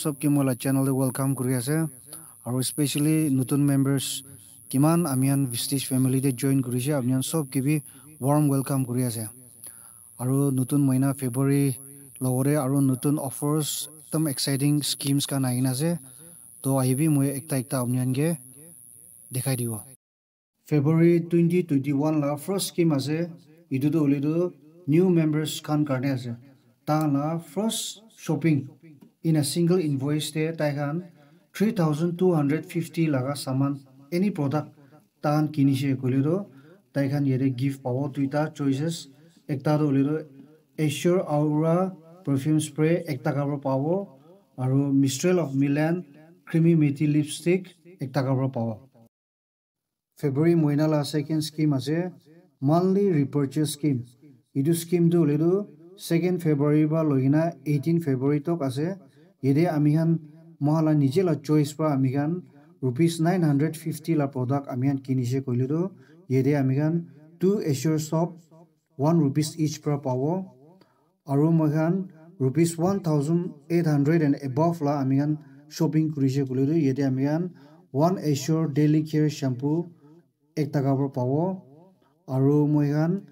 students সবকে মই চেনেলে ৱেলকাম কৰি আছে আৰু স্পেচিয়েলি নতুন মেম্বাৰ্ছ কিমান আমি ষ্টিজ ফেমিলিতে জইন কৰিছে আমি চব কিবি ৱাৰ্ম ৱেলকাম কৰি আছে আৰু নতুন মহিনা ফেব্ৰুৱাৰী লগৰে আৰু নতুন অফাৰ্ছ একদম এক্সাইটিং স্কিমছ কাৰণ আহিন আছে তো আহিবি মই একটা একটা অমনিয়ানকে দেখাই দিব ফেব্ৰুৱাৰী টুৱেণ্টি টুৱেণ্টি ওৱান লা ফাৰ্ষ্ট স্কিম আছে ইটোতো হ'লেতো নিউ মেম্বাৰ্ছ কাৰণে আছে তাৰ লা first shopping in a single invoice te tai gan 3250 laga saman any product tan kinise kuliro tai gan yere gift pawo tuita choices ekta ro liro assure aura perfume spray ekta kabo pawo aru mistral of milan creamy mithi lipstick ekta kabo pawo february moina la second scheme ase monthly repurchase scheme idu scheme du liro second february ba loina 18 february tok ase yede amihan mohala nije la choice pa amihan rupees 950 la product amihan kinise koilu do yede amihan two assure shop 1 rupees each per power aru mohan rupees 1800 and above la amihan shopping kurise koilu do yede amihan one assure daily care shampoo ek taka per power aru mohan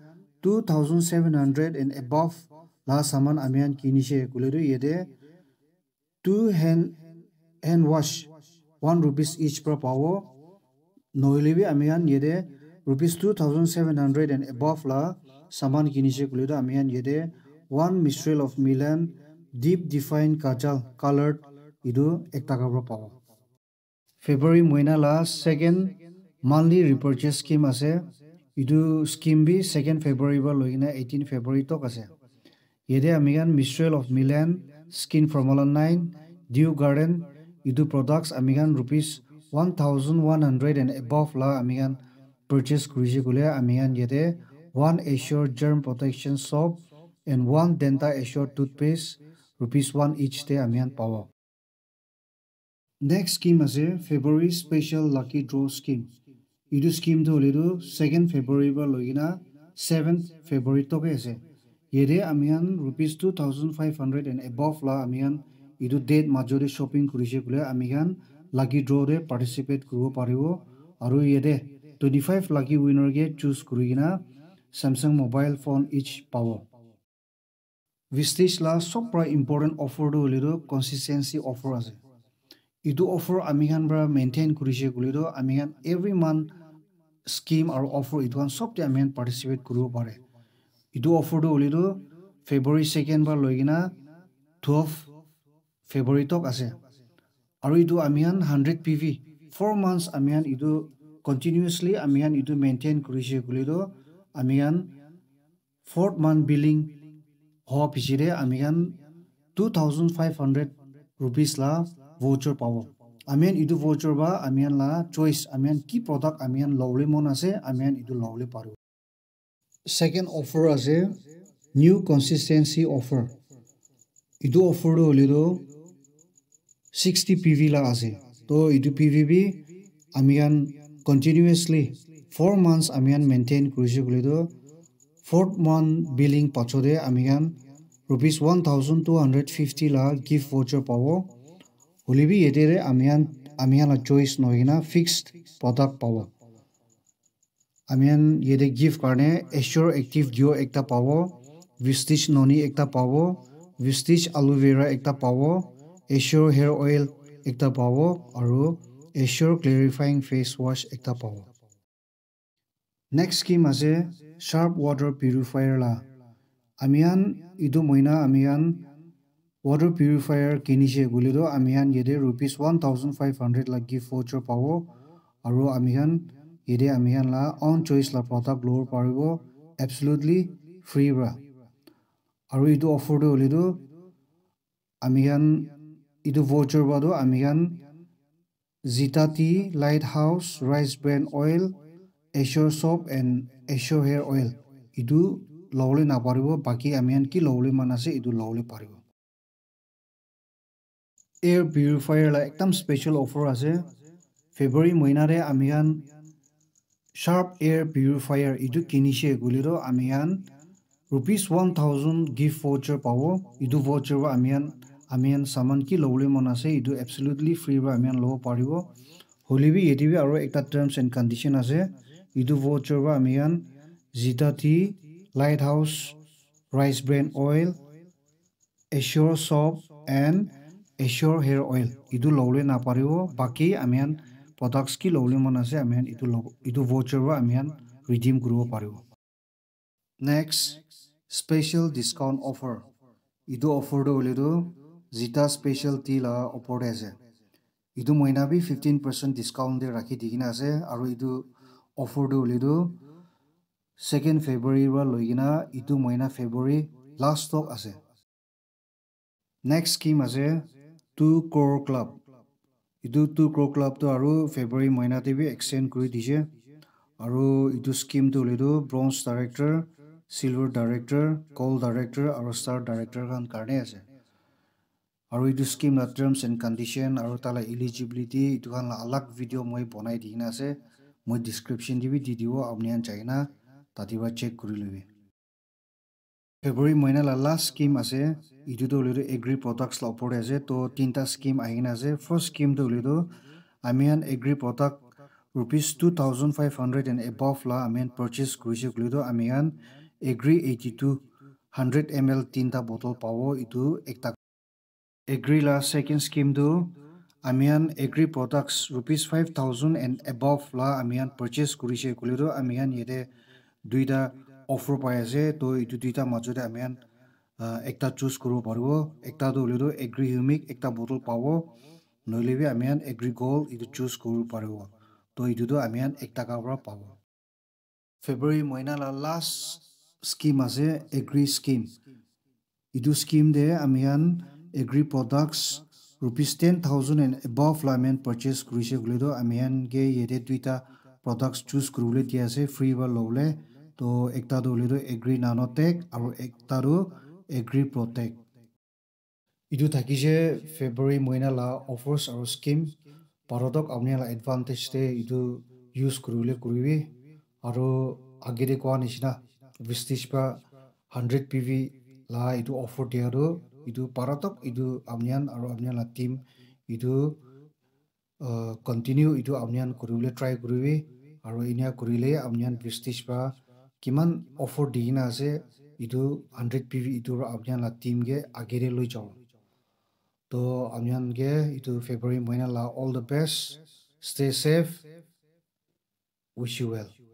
2700 and above la saman amihan kinise koilu do yede two hand hand wash one rupees each per power no live amian yede rupees 2700 and above la saman kinise kulida amian yede one mistral of milan deep defined kajal colored idu ekta ka bro pawa february moina la second monthly repurchase scheme ase idu scheme bi second february ba loina 18 february tok ase yede amian mistral of milan skin formula nine dew garden ইডু products আমি গান rupees one thousand one hundred and above লা আমি গান purchase কৰিছে বোলে আমি গান ইয়াতে ওৱান এছিয়ৰ germ protection soap and one ডেণ্টা এছিয়ৰ টুথপেষ্ট ৰুপিজ ওৱান ইচতে আমি গান পাব নেক্সট স্কিম আছে February special lucky draw scheme এইটো স্কিমটো হ'লেতো ছেকেণ্ড ফেব্ৰুৱাৰীৰ পৰা লৈ কিনা ছেভেণ্ড ফেব্ৰুৱাৰীটোকে আছে ইয়াৰে আমি আন rupees two thousand five hundred and above লা আমি আন এইটো ডেট মাজৰে শ্বপিং কৰিছে বোলে আমি আন লাকি ড্ৰৰে পাৰ্টিচিপেট কৰিব পাৰিব আৰু ইয়াৰে টুৱেণ্টি ফাইভ লাকি উইনাৰকে চুজ কৰি কিনা ছেমছাং মোবাইল ফোন ইচ পাব বিছ লা চব পৰা ইম্পৰ্টেণ্ট অফাৰটো হ'লেতো কনচিষ্টেঞ্চি অফাৰ আছে এইটো অফাৰ আমি খান পৰা মেইনটেইন কৰিছে বুলিতো আমি খান এভৰি মান্থ স্কিম আৰু অফাৰ এইটো খান চবতে আমি পাৰ্টিচিপেট কৰিব পাৰে ইটো অফাৰটো হ'লেতো ফেব্ৰুৱাৰী ছেকেণ্ড পৰা লৈ কিনা টুৱেলভ ফেব্ৰুৱাৰীটক আছে আৰু এইটো আমি হান hundred P V for months আমি হান এইটো কণ্টিনিউৱাছলি আমি হান এইটো মেইনটেইন কৰিছে বুলিতো আমি হান ফ'ৰ্থ মান্থ বিলিং হোৱা পিছিৰে আমি হান two thousand five hundred rupees লা ভৌচাৰ পাব আমি হান এইটো ভৌচাৰ বা আমি হান লা চইচ আমি হান কি প্ৰডাক্ট আমি হান ল'বলৈ মন আছে আমি হান এইটো ল'বলৈ পাৰোঁ ছেকেণ্ড অফাৰ আছে নিউ কনচিষ্টেঞ্চি অফাৰ এইটো অফাৰটো হ'লেতো ছিক্সটি পি ভি লাগ আছে তো এইটো পি ভি বি আমি ইয়ান কণ্টিনিউৱাছলি ফ'ৰ মান্থছ আমি ইয়ান মেইনটেইন কৰিছোঁ বুলিতো ফৰ্থ মান্থ বিলিং পাছতে আমি ইয়ান rupees one thousand two hundred fifty লাগ গিফ্ট ভাউচাৰ পাব হ'লে বি এতিয়াৰে আমি ইয়ান আমি ইয়ান চইচ নহয় কিনা ফিক্সড প্ৰডাক্ট পাব আমেন ইয়াতে গিফ্ট কাৰণে এচিয়'ৰ এক্টিভ ডিঅ' এটা পাব ভিষ্টিচ ননী এটা পাব ভিষ্টিচ এলোভেৰা এটা পাব এচিয়'ৰ হেয়াৰ অইল এটা পাব আৰু এচিয়'ৰ ক্লেৰিফাইং ফেচ ৱাশ্ব এটা পাব নেক্সট স্কীম আছে শ্বাৰ্প ৱাটাৰ পিউৰিফায়াৰ লা আমিয়ান ইটো মইনা আমিয়ান ৱাটাৰ পিউৰিফায়াৰ কিনিছে বুলিতো আমিয়ান ইয়াতে rupees one thousand five hundred লাগি ফৰ্চৰ পাব আৰু আমিহান ইয়াতে আমি লা অন চইচ লা প্ৰডাক্ট ল'ব পাৰিব এবছলুটলি ফ্ৰী পৰা আৰু এইটো অফাৰটো হ'লেতো আমি এইটো ভৌচাৰ পৰাতো আমি জিতা টি লাইট হাউচ ৰাইচ ব্ৰেণ্ড অইল এছিয়ৰ চপ এণ্ড এছিয়ৰ হেয়াৰ অইল এইটো না নাপাৰিব বাকী আমি কি ল'বলৈ মন আছে এইটো ল'বলৈ পাৰিব এয়াৰ পিউৰিফায়াৰ একদম স্পেচিয়েল অফাৰ আছে ফেব্ৰুৱাৰী মহিনাৰে আমি শ্বাৰ্প এয়াৰ পিউৰিফায়াৰ এইটো কিনিছে গুলিৰো আমি ইয়ান rupees one thousand gift voucher পাব এইটো ভাউচাৰ বা আমি ইয়ান আমি ইয়ান চামান কি ল'বলৈ মন আছে এইটো এবচলুটলি ফ্ৰী বা আমি ইয়ান ল'ব পাৰিব হ'লে বি ইয়াতে বি আৰু এটা টাৰ্মছ এণ্ড কণ্ডিশ্যন আছে এইটো ভাউচাৰ বা আমি ইয়ান জিতা টি লাইট হাউচ ৰাইচ ব্ৰেণ্ড অইল এছিয়'ৰ চফ এণ্ড এছিয়'ৰ হেয়াৰ অইল এইটো ল'বলৈ নাপাৰিব বাকী আমি প্ৰডাক্টছ কি ল'বলৈ মন আছে আমি ইটো ল'ব এইটো ভৌচাৰো আমি ৰিডিম কৰিব পাৰিব নেক্সট স্পেচিয়েল ডিছকাউণ্ট অফাৰ ইটো অফাৰটো হ'লেতো যিটা স্পেচিয়েল টি লগা ওপৰতে আছে ইটো মইনা বি ফিফটিন পাৰ্চেণ্ট ডিছকাউণ্টে ৰাখি দি কিনে আছে আৰু ইটো অফাৰটো হ'লেতো ছেকেণ্ড ফেব্ৰুৱাৰীৰ পৰা লৈ কিনে ইটো মইনা ফেব্ৰুৱাৰী লাষ্টক আছে নেক্সট স্কিম আছে টু ক্ৰ ক্লাব ইটো ক্ৰ ক্লাবটো আৰু ফেব্ৰুৱাৰী মহিনাতে বি এক্সটেণ্ড কৰি দিছে আৰু ইটো স্কিমটো হ'লেতো bronze director silver director gold director আৰু ষ্টাৰ ডাইৰেক্টৰখন কাৰণে আছে আৰু ইটো স্কীম লা টাৰ্মছ এণ্ড কণ্ডিশ্যন আৰু তালে ইলিজিবিলিটি এইটো খান আলাগ ভিডিঅ' মই বনাই দি কিনে আছে মই ডিছক্ৰিপশ্যন দি দি দিব আপুনি যায় না তাতে পৰা চেক কৰি ল'বি ফেব্ৰুৱাৰী মহিনাৰ লাষ্ট স্কিম আছে ইটোতো উলিয়াইতো এগ্ৰি প্ৰডাক্টছৰ ওপৰতে আছে ত' তিনিটা স্কিম আহি কিনে আছে ফাৰ্ষ্ট স্কীমটো উলিয়াইতো আমি হেন agri product rupees two thousand five hundred and above লা আমি হেন পাৰ্চেছ কৰিছোঁ বুলিতো আমি হেন agri eighty two hundred M L তিনিটা বটল পাব ইটো এটা এগ্ৰি লাষ্ট ছেকেণ্ড স্কিমটো আমি হেন agri products rupees five thousand and above লা আমি হেন পাৰ্চেছ কৰিছে বুলিতো আমি হেন ইয়াতে দুইটা অফৰ পাই আছে তো এইটো দুইটাৰ মাজতে আমি একটা চুজ কৰিব পাৰিব এটাটো হ'লেতো এগ্ৰি হিউমিক একটা বটল পাব নহ'লেবি আমি এগ্ৰী গ'ল্ড এইটো চুজ কৰিব পাৰিব তো এইটোতো আমি এক টকাৰ পৰা পাব ফেব্ৰুৱাৰী মহিনাৰ লাষ্ট স্কিম আছে এগ্ৰী স্কিম এইটো স্কিম দে আমি agri products rupees ten thousand and above আমি পাৰ্চেছ কৰিছে বুলিতো আমি ইয়াতে দুইটা প্ৰডাক্টছ চুজ কৰিবলৈ দিয়া আছে ফ্ৰী বা ল'বলৈ তো একটা দলিল এগ্ৰি নানোটেক আৰু একটা এগ্ৰি প্ৰটেক ইটো থাকি যে ফেব্ৰুয়াৰি মহিনা অফাৰ্স আৰু স্কিম ভাৰতক আপনি এডভান্টেজতে ইটো ইউজ কৰবলে কৰিবি আৰু আগেৰ কোৱা নিচিনা বিশ বা হান্ড্ৰেড পি ভি লা এই অফাৰ দিয়ে আৰ ইটো ভাৰতক ইটো আপনি আৰু আপনি টিম ইটো কন্টিনিউ ইটো আপনি কৰবলে ট্ৰাই কৰিবি আৰু এনে কৰলে আপনি বিশ বা কিমান অফাৰ দি কিনে আছে এইটো হাণ্ড্ৰেড পি ভি এইটোৰ আমি টীমকে আগেৰে লৈ যাওঁ তো আমি এইটো ফেব্ৰুৱাৰী মহিনা লা all the best stay safe wish you well